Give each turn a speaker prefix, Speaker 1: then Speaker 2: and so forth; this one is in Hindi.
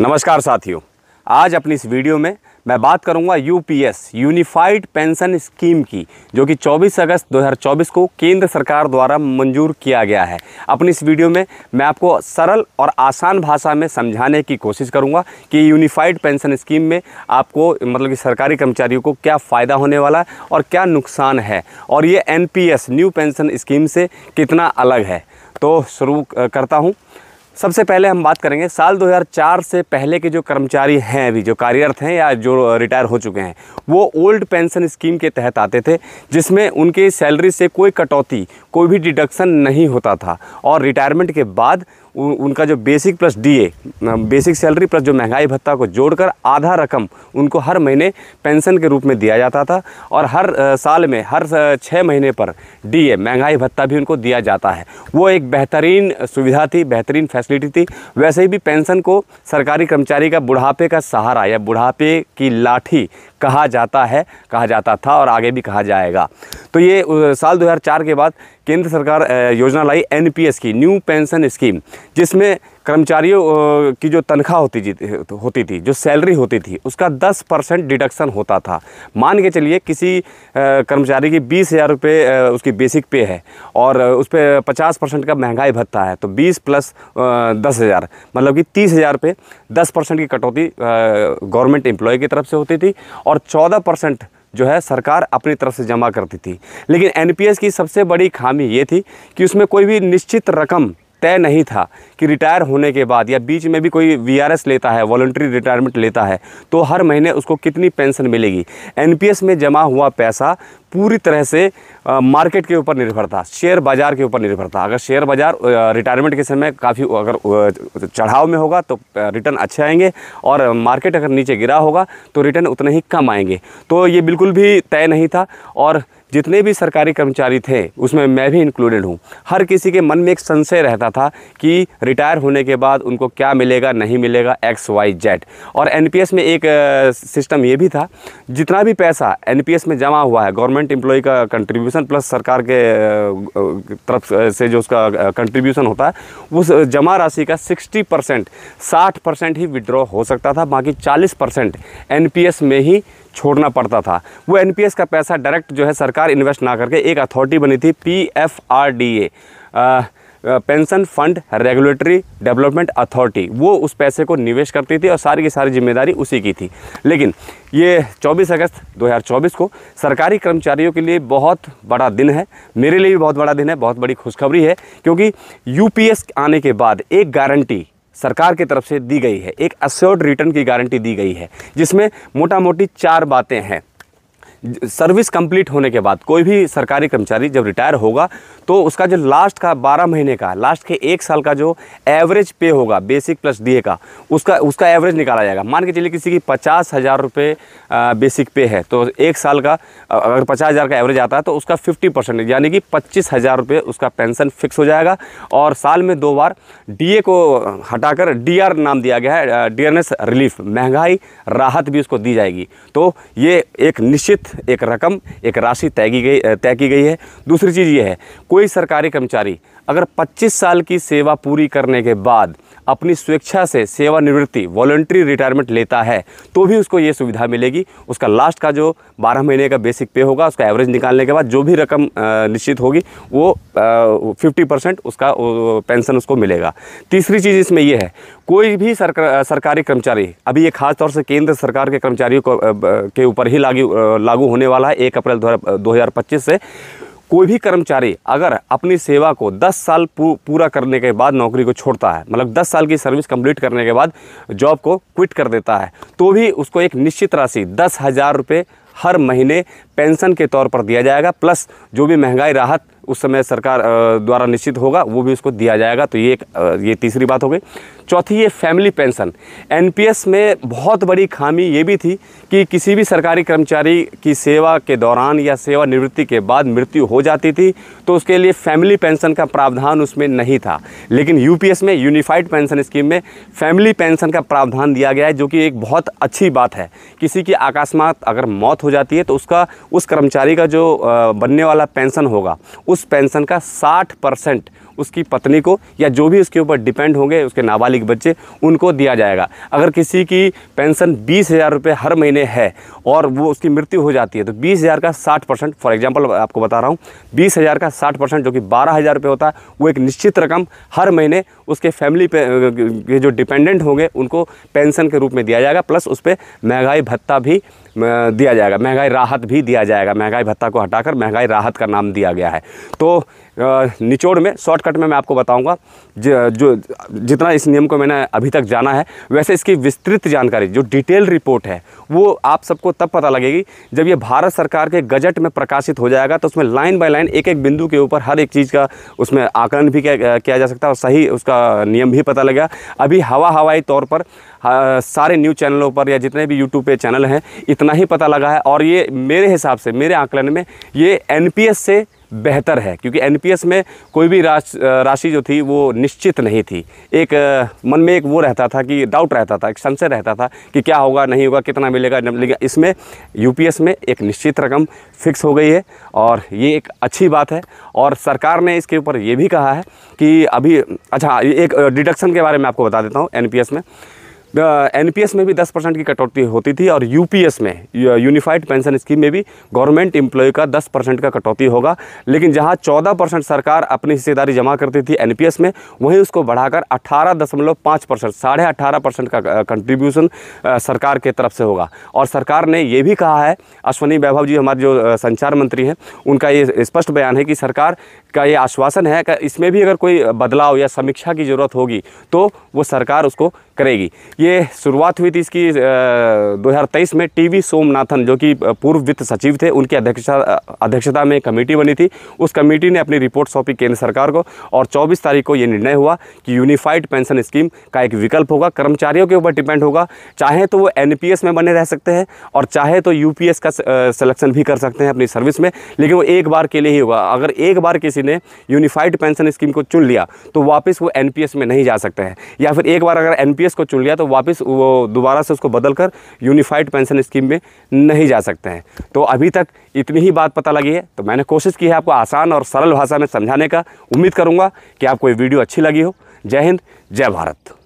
Speaker 1: नमस्कार साथियों आज अपनी इस वीडियो में मैं बात करूंगा यूपीएस यूनिफाइड पेंशन स्कीम की जो कि 24 अगस्त 2024 को केंद्र सरकार द्वारा मंजूर किया गया है अपनी इस वीडियो में मैं आपको सरल और आसान भाषा में समझाने की कोशिश करूंगा कि यूनिफाइड पेंशन स्कीम में आपको मतलब कि सरकारी कर्मचारियों को क्या फ़ायदा होने वाला है और क्या नुकसान है और ये एन न्यू पेंशन स्कीम से कितना अलग है तो शुरू करता हूँ सबसे पहले हम बात करेंगे साल 2004 से पहले के जो कर्मचारी हैं अभी जो कार्यरत हैं या जो रिटायर हो चुके हैं वो ओल्ड पेंशन स्कीम के तहत आते थे जिसमें उनके सैलरी से कोई कटौती कोई भी डिडक्शन नहीं होता था और रिटायरमेंट के बाद उ, उनका जो basic plus DA basic salary plus जो महंगाई भत्ता को जोड़कर आधा रकम उनको हर महीने पेंशन के रूप में दिया जाता था और हर साल में हर छः महीने पर डीए महंगाई भत्ता भी उनको दिया जाता है वो एक बेहतरीन सुविधा थी बेहतरीन फैसिलिटी थी वैसे ही भी पेंशन को सरकारी कर्मचारी का बुढ़ापे का सहारा या बुढ़ापे की लाठी कहा जाता है कहा जाता था और आगे भी कहा जाएगा तो ये साल 2004 के बाद केंद्र सरकार योजना लाई एनपीएस की न्यू पेंशन स्कीम जिसमें कर्मचारियों की जो तनख्वाह होती जी होती थी जो सैलरी होती थी उसका 10 परसेंट डिडक्शन होता था मान के चलिए किसी कर्मचारी की बीस हज़ार रुपये उसकी बेसिक पे है और उस पर पचास परसेंट का महंगाई भत्ता है तो बीस प्लस दस हज़ार मतलब कि तीस हज़ार रुपये दस परसेंट की कटौती गवर्नमेंट एम्प्लॉय की तरफ से होती थी और चौदह परसेंट जो है सरकार अपनी तरफ से जमा करती थी लेकिन एनपीएस की सबसे बड़ी खामी ये थी कि उसमें कोई भी निश्चित रकम तय नहीं था कि रिटायर होने के बाद या बीच में भी कोई वीआरएस लेता है वॉल्ट्री रिटायरमेंट लेता है तो हर महीने उसको कितनी पेंशन मिलेगी एनपीएस में जमा हुआ पैसा पूरी तरह से आ, मार्केट के ऊपर निर्भर था शेयर बाज़ार के ऊपर निर्भर था अगर शेयर बाज़ार रिटायरमेंट के समय काफ़ी अगर चढ़ाव में होगा तो रिटर्न अच्छे आएंगे और मार्केट अगर नीचे गिरा होगा तो रिटर्न उतने ही कम आएंगे तो ये बिल्कुल भी तय नहीं था और जितने भी सरकारी कर्मचारी थे उसमें मैं भी इंक्लूडेड हूँ हर किसी के मन में एक संशय रहता था कि रिटायर होने के बाद उनको क्या मिलेगा नहीं मिलेगा एक्स वाई जेड और एन में एक सिस्टम ये भी था जितना भी पैसा एन में जमा हुआ है गवर्नमेंट एम्प्लॉय का कंट्रीब्यूशन प्लस सरकार के तरफ से जो उसका कंट्रीब्यूशन होता है उस जमा राशि का सिक्सटी परसेंट साठ परसेंट ही विड्रॉ हो सकता था बाकी चालीस परसेंट एन में ही छोड़ना पड़ता था वो एनपीएस का पैसा डायरेक्ट जो है सरकार इन्वेस्ट ना करके एक अथॉरिटी बनी थी PFRDA pension fund regulatory development authority वो उस पैसे को निवेश करती थी और सारी की सारी जिम्मेदारी उसी की थी लेकिन ये 24 अगस्त 2024 को सरकारी कर्मचारियों के लिए बहुत बड़ा दिन है मेरे लिए भी बहुत बड़ा दिन है बहुत बड़ी खुशखबरी है क्योंकि यूपीएस आने के बाद एक गारंटी सरकार की तरफ से दी गई है एक अस्योर्ड रिटर्न की गारंटी दी गई है जिसमें मोटा मोटी चार बातें हैं सर्विस कंप्लीट होने के बाद कोई भी सरकारी कर्मचारी जब रिटायर होगा तो उसका जो लास्ट का बारह महीने का लास्ट के एक साल का जो एवरेज पे होगा बेसिक प्लस डीए का उसका उसका एवरेज निकाला जाएगा मान के चलिए किसी की पचास हज़ार रुपये बेसिक पे है तो एक साल का अगर पचास हज़ार का एवरेज आता है तो उसका फिफ्टी परसेंट यानी कि पच्चीस हज़ार रुपये उसका पेंशन फिक्स हो जाएगा और साल में दो बार डी को हटाकर डीआर नाम दिया गया है डी रिलीफ महंगाई राहत भी उसको दी जाएगी तो ये एक निश्चित एक रकम एक राशि तय की गई तय की गई है दूसरी चीज़ ये है कोई सरकारी कर्मचारी अगर 25 साल की सेवा पूरी करने के बाद अपनी स्वेच्छा से सेवानिवृत्ति वॉलेंट्री रिटायरमेंट लेता है तो भी उसको ये सुविधा मिलेगी उसका लास्ट का जो बारह महीने का बेसिक पे होगा उसका एवरेज निकालने के बाद जो भी रकम निश्चित होगी वो फिफ्टी परसेंट उसका पेंशन उसको मिलेगा तीसरी चीज़ इसमें ये है कोई भी सरकार सरकारी कर्मचारी अभी ये खास तौर से केंद्र सरकार के कर्मचारियों को के ऊपर ही लागू लागू होने वाला है एक अप्रैल दो हज़ार पच्चीस से कोई भी कर्मचारी अगर अपनी सेवा को 10 साल पूरा करने के बाद नौकरी को छोड़ता है मतलब 10 साल की सर्विस कंप्लीट करने के बाद जॉब को क्विट कर देता है तो भी उसको एक निश्चित राशि दस हज़ार रुपये हर महीने पेंशन के तौर पर दिया जाएगा प्लस जो भी महंगाई राहत उस समय सरकार द्वारा निश्चित होगा वो भी उसको दिया जाएगा तो ये एक ये तीसरी बात हो गई चौथी ये फैमिली पेंशन एनपीएस में बहुत बड़ी खामी ये भी थी कि किसी भी सरकारी कर्मचारी की सेवा के दौरान या सेवा निवृत्ति के बाद मृत्यु हो जाती थी तो उसके लिए फैमिली पेंशन का प्रावधान उसमें नहीं था लेकिन यूपीएस में यूनिफाइड पेंशन स्कीम में फैमिली पेंशन का प्रावधान दिया गया है जो कि एक बहुत अच्छी बात है किसी की अकस्मात अगर मौत हो जाती है तो उसका उस कर्मचारी का जो बनने वाला पेंशन होगा उस उस पेंशन का 60 परसेंट उसकी पत्नी को या जो भी उसके ऊपर डिपेंड होंगे उसके नाबालिग बच्चे उनको दिया जाएगा अगर किसी की पेंशन बीस हज़ार रुपये हर महीने है और वो उसकी मृत्यु हो जाती है तो बीस हज़ार का साठ परसेंट फॉर एग्जाम्पल आपको बता रहा हूँ बीस हज़ार का साठ परसेंट जो कि बारह हज़ार रुपये होता है वो एक निश्चित रकम हर महीने उसके फैमिली पे जो डिपेंडेंट होंगे उनको पेंशन के रूप में दिया जाएगा प्लस उस पर महंगाई भत्ता भी दिया जाएगा महंगाई राहत भी दिया जाएगा महंगाई भत्ता को हटाकर महंगाई राहत का नाम दिया गया है तो निचोड़ में शॉर्टकट में मैं आपको बताऊंगा जो जितना इस नियम को मैंने अभी तक जाना है वैसे इसकी विस्तृत जानकारी जो डिटेल रिपोर्ट है वो आप सबको तब पता लगेगी जब ये भारत सरकार के गजट में प्रकाशित हो जाएगा तो उसमें लाइन बाय लाइन एक एक बिंदु के ऊपर हर एक चीज़ का उसमें आकलन भी किया जा सकता है और सही उसका नियम भी पता लगेगा अभी हवा हवाई तौर पर हाँ, सारे न्यूज़ चैनलों पर या जितने भी यूट्यूब पे चैनल हैं इतना ही पता लगा है और ये मेरे हिसाब से मेरे आंकलन में ये एन से बेहतर है क्योंकि एन में कोई भी राशि जो थी वो निश्चित नहीं थी एक मन में एक वो रहता था कि डाउट रहता था एक संशय रहता था कि क्या होगा नहीं होगा कितना मिलेगा नहीं मिलेगा इसमें यू में एक निश्चित रकम फिक्स हो गई है और ये एक अच्छी बात है और सरकार ने इसके ऊपर ये भी कहा है कि अभी अच्छा एक डिडक्शन के बारे में आपको बता देता हूँ एन में एनपीएस में भी 10 परसेंट की कटौती होती थी और यूपीएस में यूनिफाइड पेंशन स्कीम में भी गवर्नमेंट एम्प्लॉय का 10 परसेंट का कटौती होगा लेकिन जहां 14 परसेंट सरकार अपनी हिस्सेदारी जमा करती थी एनपीएस में वहीं उसको बढ़ाकर अठारह दशमलव पाँच परसेंट साढ़े अठारह परसेंट का कंट्रीब्यूशन सरकार के तरफ से होगा और सरकार ने ये भी कहा है अश्वनी वैभव जी हमारे जो संचार मंत्री हैं उनका ये स्पष्ट बयान है कि सरकार का ये आश्वासन है कि इसमें भी अगर कोई बदलाव या समीक्षा की ज़रूरत होगी तो वो सरकार उसको करेगी ये शुरुआत हुई थी इसकी दो में टीवी सोमनाथन जो कि पूर्व वित्त सचिव थे उनकी अध्यक्षता अध्यक्षता में कमेटी बनी थी उस कमेटी ने अपनी रिपोर्ट सौंपी केंद्र सरकार को और चौबीस तारीख को ये निर्णय हुआ कि यूनिफाइड पेंशन स्कीम का एक विकल्प होगा कर्मचारियों के ऊपर डिपेंड होगा चाहे तो वो एन में बने रह सकते हैं और चाहे तो यू का सलेक्शन भी कर सकते हैं अपनी सर्विस में लेकिन वो एक बार के लिए ही होगा अगर एक बार किसी ने यूनिफाइड पेंशन स्कीम को चुन लिया तो वापस वो एन में नहीं जा सकते हैं या फिर एक बार अगर एन को चुन लिया तो वापस वो दोबारा से उसको बदल कर यूनिफाइड पेंशन स्कीम में नहीं जा सकते हैं तो अभी तक इतनी ही बात पता लगी है तो मैंने कोशिश की है आपको आसान और सरल भाषा में समझाने का उम्मीद करूँगा कि आपको ये वीडियो अच्छी लगी हो जय हिंद जय भारत